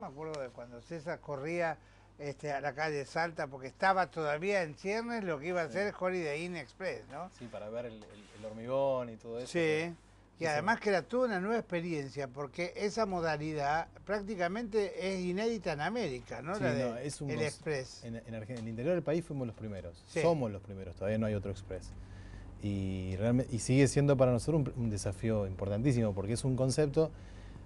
Me acuerdo de cuando César corría este, a la calle Salta porque estaba todavía en ciernes lo que iba a hacer ser Holiday Inn Express, ¿no? Sí, para ver el, hormigón y todo eso. Sí. y además que era toda una nueva experiencia, porque esa modalidad prácticamente es inédita en América, ¿no? Sí, no es un, el Express. En, el interior del país fuimos los primeros, somos los primeros, todavía no hay otro Express. Y, realmente, sigue siendo para nosotros un desafío importantísimo, porque es un concepto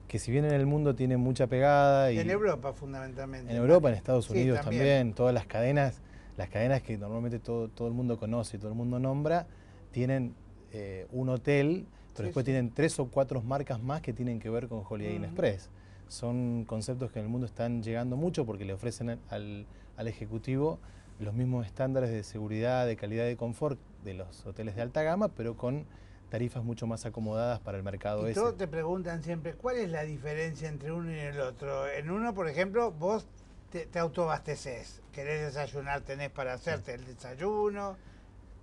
que si bien en el mundo tiene mucha pegada... Y en Europa fundamentalmente. En Europa, en Estados Unidos también. todas las cadenas, las cadenas que normalmente todo, todo el mundo conoce y todo el mundo nombra, tienen eh, un hotel, pero después tienen tres o cuatro marcas más que tienen que ver con Holiday Express. Son conceptos que en el mundo están llegando mucho porque le ofrecen al, al ejecutivo los mismos estándares de seguridad, de calidad y confort de los hoteles de alta gama, pero con tarifas mucho más acomodadas para el mercado y Todos te preguntan siempre, ¿cuál es la diferencia entre uno y el otro? En uno, por ejemplo, vos te, te autoabasteces, querés desayunar, tenés para hacerte el desayuno.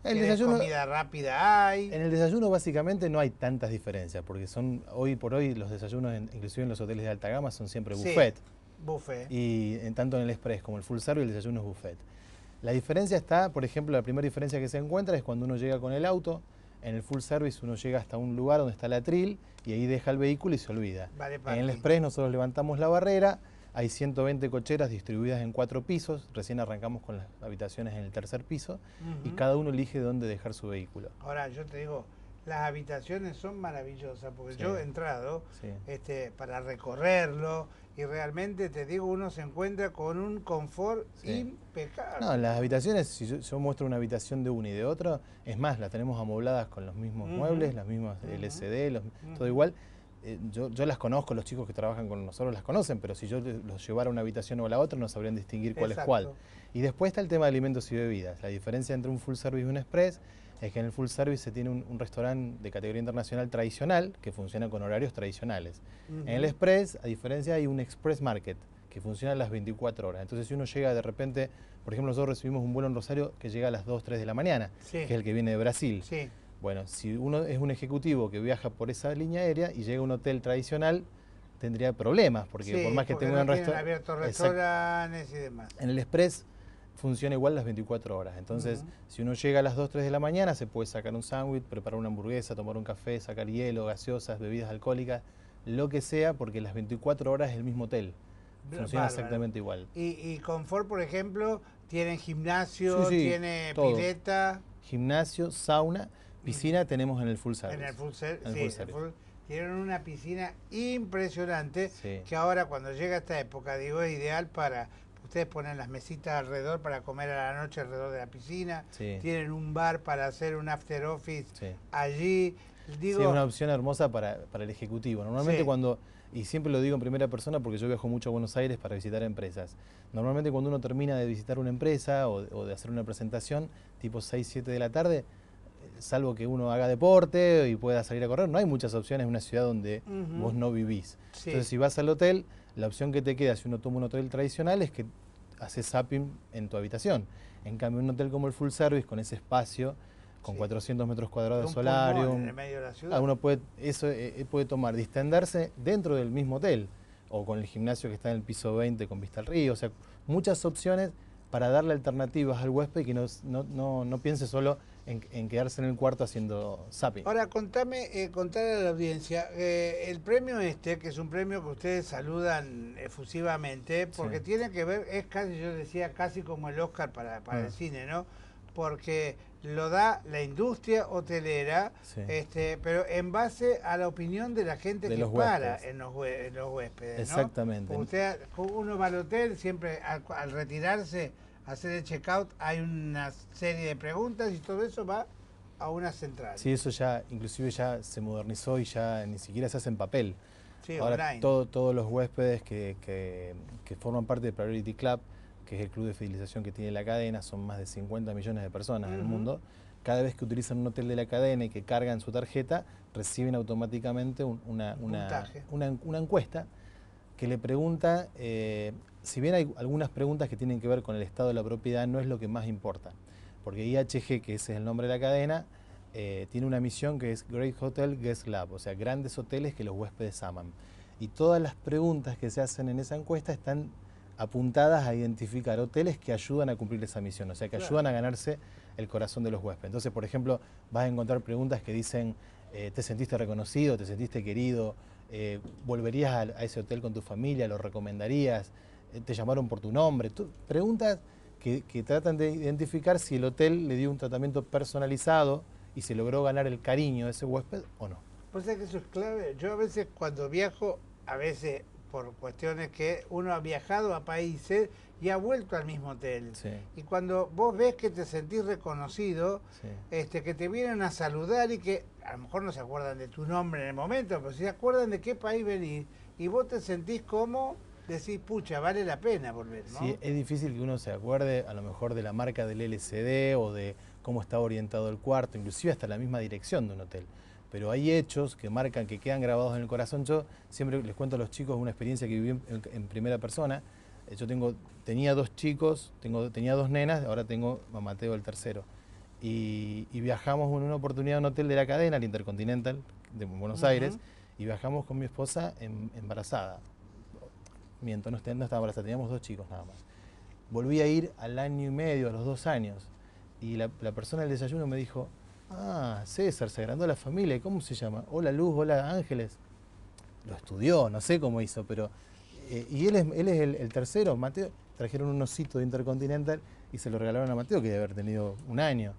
El desayuno, comida rápida hay. En el desayuno básicamente no hay tantas diferencias, porque son hoy por hoy los desayunos, inclusive en los hoteles de alta gama, son siempre buffet. buffet. Y en, tanto en el express como el full service, el desayuno es buffet. La diferencia está, por ejemplo, la primera diferencia que se encuentra es cuando uno llega con el auto, en el full service uno llega hasta un lugar donde está el atril y ahí deja el vehículo y se olvida. en el express nosotros levantamos la barrera, hay 120 cocheras distribuidas en cuatro pisos, recién arrancamos con las habitaciones en el tercer piso y cada uno elige dónde dejar su vehículo. Ahora yo te digo, las habitaciones son maravillosas, porque yo he entrado este, para recorrerlo y realmente, te digo, uno se encuentra con un confort impecable. No, las habitaciones, si yo, muestro una habitación de una y de otra, es más, las tenemos amobladas con los mismos muebles, las mismas LCD, todo igual. Eh, yo, yo, las conozco, los chicos que trabajan con nosotros las conocen, pero si yo los llevara a una habitación o a la otra no sabrían distinguir cuál es cuál. Y después está el tema de alimentos y bebidas, la diferencia entre un full service y un express, es que en el full service se tiene un, restaurante de categoría internacional tradicional que funciona con horarios tradicionales. En el express, a diferencia, hay un express market que funciona a las 24 horas. Entonces, si uno llega de repente, por ejemplo, nosotros recibimos un vuelo en Rosario que llega a las 2, 3 de la mañana, que es el que viene de Brasil. Bueno, si uno es un ejecutivo que viaja por esa línea aérea y llega a un hotel tradicional, tendría problemas, porque por más que tenga un restaurante... abiertos restaurantes y demás. En el express funciona igual las 24 horas. Entonces, si uno llega a las 2, 3 de la mañana, se puede sacar un sándwich, preparar una hamburguesa, tomar un café, sacar hielo, gaseosas, bebidas alcohólicas, lo que sea, porque las 24 horas es el mismo hotel. Funciona exactamente igual. Y, Confort, por ejemplo, tienen gimnasio, tiene pileta. Gimnasio, sauna, piscina tenemos en el full service. En el full, sí, tienen una piscina impresionante que ahora cuando llega esta época, digo, es ideal para ustedes ponen las mesitas alrededor para comer a la noche alrededor de la piscina, tienen un bar para hacer un after office allí. sí, es una opción hermosa para, el ejecutivo. Normalmente cuando, y siempre lo digo en primera persona porque yo viajo mucho a Buenos Aires para visitar empresas, normalmente cuando uno termina de visitar una empresa o, o de hacer una presentación, tipo 6, 7 de la tarde, salvo que uno haga deporte y pueda salir a correr, no hay muchas opciones en una ciudad donde vos no vivís. Entonces, si vas al hotel, la opción que te queda si uno toma un hotel tradicional es que haces zapping en tu habitación. En cambio, un hotel como el Full Service, con ese espacio, con 400 metros cuadrados de solarium, ah, uno puede, eso, eh, eh, puede tomar, distenderse dentro del mismo hotel, o con el gimnasio que está en el piso 20 con vista al río, o sea, muchas opciones para darle alternativas al huésped y que no, no, piense solo en, quedarse en el cuarto haciendo zapping. Ahora, contame, eh, contale a la audiencia, eh, el premio este, que es un premio que ustedes saludan efusivamente, porque tiene que ver, es casi, yo decía, casi como el Oscar para, para el mm. cine, ¿no? Porque lo da la industria hotelera, este, pero en base a la opinión de la gente que para en los, en los, huéspedes. Exactamente. Usted, uno va al hotel, siempre al retirarse hacer el checkout, hay una serie de preguntas y todo eso va a una central. Sí, eso ya, inclusive ya se modernizó y ya ni siquiera se hace en papel. Sí, Ahora todos los huéspedes que, que, forman parte de Priority Club, que es el club de fidelización que tiene la cadena, son más de 50 millones de personas en el mundo, cada vez que utilizan un hotel de la cadena y que cargan su tarjeta, reciben automáticamente una, una, una encuesta que le pregunta, eh, si bien hay algunas preguntas que tienen que ver con el estado de la propiedad, no es lo que más importa, porque IHG, que ese es el nombre de la cadena, eh, tiene una misión que es Great Hotel Guest Lab, o sea, grandes hoteles que los huéspedes aman. Y todas las preguntas que se hacen en esa encuesta están apuntadas a identificar hoteles que ayudan a cumplir esa misión, o sea, que ayudan a ganarse el corazón de los huéspedes. Entonces, por ejemplo, vas a encontrar preguntas que dicen, eh, ¿te sentiste reconocido? ¿Te sentiste querido? Eh, ¿Volverías a, ese hotel con tu familia? ¿Lo recomendarías? Eh, ¿Te llamaron por tu nombre? preguntas que, que, tratan de identificar si el hotel le dio un tratamiento personalizado y se logró ganar el cariño de ese huésped o no. Pues es que eso es clave. Yo a veces cuando viajo, a veces por cuestiones que uno ha viajado a países y ha vuelto al mismo hotel. Y cuando vos ves que te sentís reconocido, este, que te vienen a saludar y que a lo mejor no se acuerdan de tu nombre en el momento, pero si se acuerdan de qué país venís y vos te sentís como decís, pucha, vale la pena volver. Sí, es difícil que uno se acuerde a lo mejor de la marca del LCD o de cómo está orientado el cuarto, inclusive hasta la misma dirección de un hotel. Pero hay hechos que marcan, que quedan grabados en el corazón. Yo siempre les cuento a los chicos una experiencia que viví en primera persona yo tengo, tenía dos chicos, tengo, tenía dos nenas, ahora tengo a Mateo el tercero. Y, viajamos en una oportunidad a un hotel de la cadena, el Intercontinental, de Buenos Aires, y viajamos con mi esposa em, embarazada. Miento, no, estaba embarazada, teníamos dos chicos nada más. Volví a ir al año y medio, a los dos años, y la, la persona del desayuno me dijo, ah, César, se agrandó la familia, ¿cómo se llama? Hola Luz, hola Ángeles. Lo estudió, no sé cómo hizo, pero eh, y él es, él es el, tercero, Mateo, trajeron un osito de Intercontinental y se lo regalaron a Mateo, que debe haber tenido un año.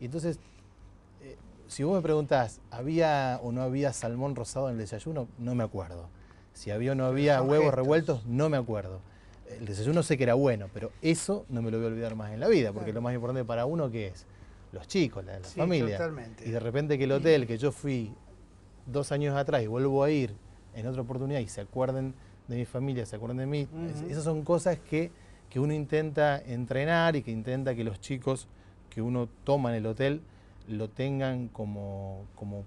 Y entonces, eh, si vos me preguntás, ¿había o no había salmón rosado en el desayuno? No me acuerdo. Si había o no había huevos revueltos, no me acuerdo. El desayuno sé que era bueno, pero eso no me lo voy a olvidar más en la vida, porque lo más importante para uno que es los chicos, la, familia. Y de repente que el hotel que yo fui dos años atrás y vuelvo a ir en otra oportunidad y se acuerden de mi familia se acuerdan de mí. Esas son cosas que, uno intenta entrenar y que intenta que los chicos que uno toma en el hotel lo tengan como, como,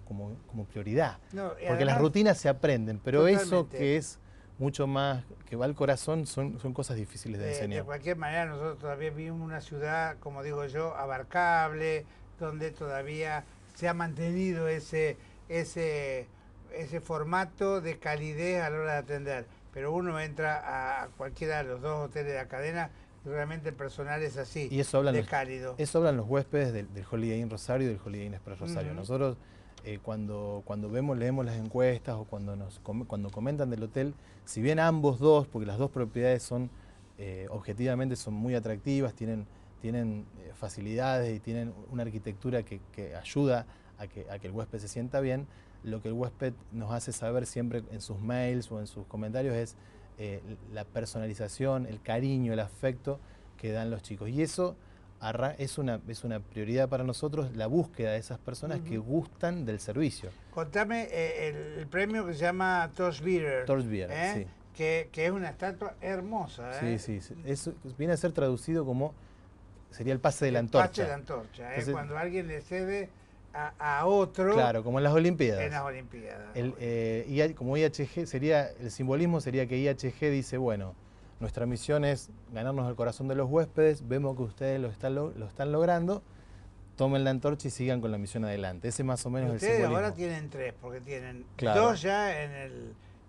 prioridad. Porque las rutinas se aprenden, pero eso que es mucho más, que va al corazón, son, son cosas difíciles de enseñar. De cualquier manera, nosotros todavía vivimos una ciudad, como digo yo, abarcable, donde todavía se ha mantenido ese, ese, ese formato de calidez a la hora de atender pero uno entra a cualquiera de los dos hoteles de la cadena y realmente el personal es así, y de cálido. Eso hablan los huéspedes del, Holiday Inn Rosario y del Holiday Inn Express Rosario. Nosotros eh, cuando, cuando vemos, leemos las encuestas o cuando, nos, cuando comentan del hotel, si bien ambos dos, porque las dos propiedades son eh, objetivamente son muy atractivas, tienen, tienen eh, facilidades y tienen una arquitectura que, ayuda a que el huésped se sienta bien, lo que el huésped nos hace saber siempre en sus mails o en sus comentarios es eh, la personalización, el cariño, el afecto que dan los chicos. Y eso es una, es una prioridad para nosotros, la búsqueda de esas personas que gustan del servicio. Contame eh, el, premio que se llama Torch Beer. ¿eh? Que, es una estatua hermosa. Sí, sí. eso viene a ser traducido como sería el pase de la antorcha. de antorcha. cuando alguien le cede a, otro. Claro, como en las Olimpiadas. En las Olimpiadas. y eh, como IHG sería, el simbolismo sería que IHG dice, bueno, nuestra misión es ganarnos el corazón de los huéspedes, vemos que ustedes lo están, logrando, tomen la antorcha y sigan con la misión adelante. Ese más o menos el simbolismo. ahora tienen tres, porque tienen dos ya en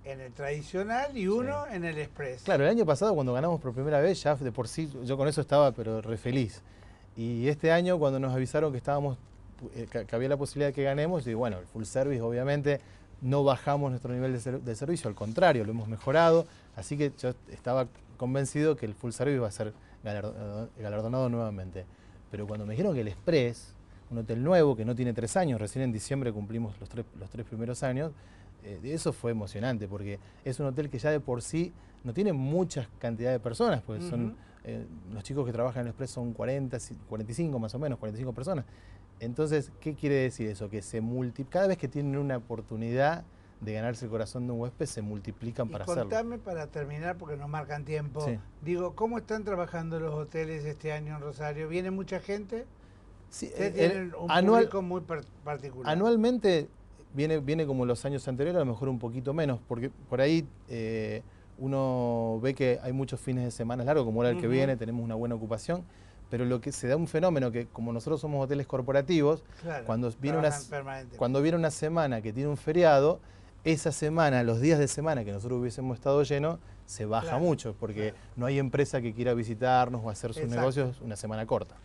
el, tradicional y uno en el express. Claro, el año pasado cuando ganamos por primera vez, ya de por sí, yo con eso estaba pero re feliz. Y este año cuando nos avisaron que estábamos eh, que había la posibilidad de que ganemos y bueno, el full service obviamente no bajamos nuestro nivel de, servicio, al contrario, lo hemos mejorado, así que yo estaba convencido que el full service va a ser eh, galardonado, nuevamente. Pero cuando me dijeron que el Express, un hotel nuevo que no tiene tres años, recién en diciembre cumplimos los tres, los tres primeros años, eh, eso fue emocionante porque es un hotel que ya de por sí no tiene muchas cantidad de personas, porque son eh, los chicos que trabajan en el Express son 40, 45 más o menos, 45 personas. Entonces, ¿qué quiere decir eso? Que se cada vez que tienen una oportunidad de ganarse el corazón de un huésped, se multiplican para hacerlo. Contame para terminar, porque nos marcan tiempo. Digo, ¿cómo están trabajando los hoteles este año en Rosario? ¿Viene mucha gente? Sí, eh, eh, un anual, público muy particular. Anualmente viene, viene como los años anteriores, a lo mejor un poquito menos, porque por ahí uno ve que hay muchos fines de semana largos, como ahora el que viene, tenemos una buena ocupación, pero lo que se da un fenómeno que como nosotros somos hoteles corporativos, cuando, viene una, semana que tiene un feriado, esa semana, los días de semana que nosotros hubiésemos estado llenos, se baja mucho, porque no hay empresa que quiera visitarnos o hacer sus negocios una semana corta.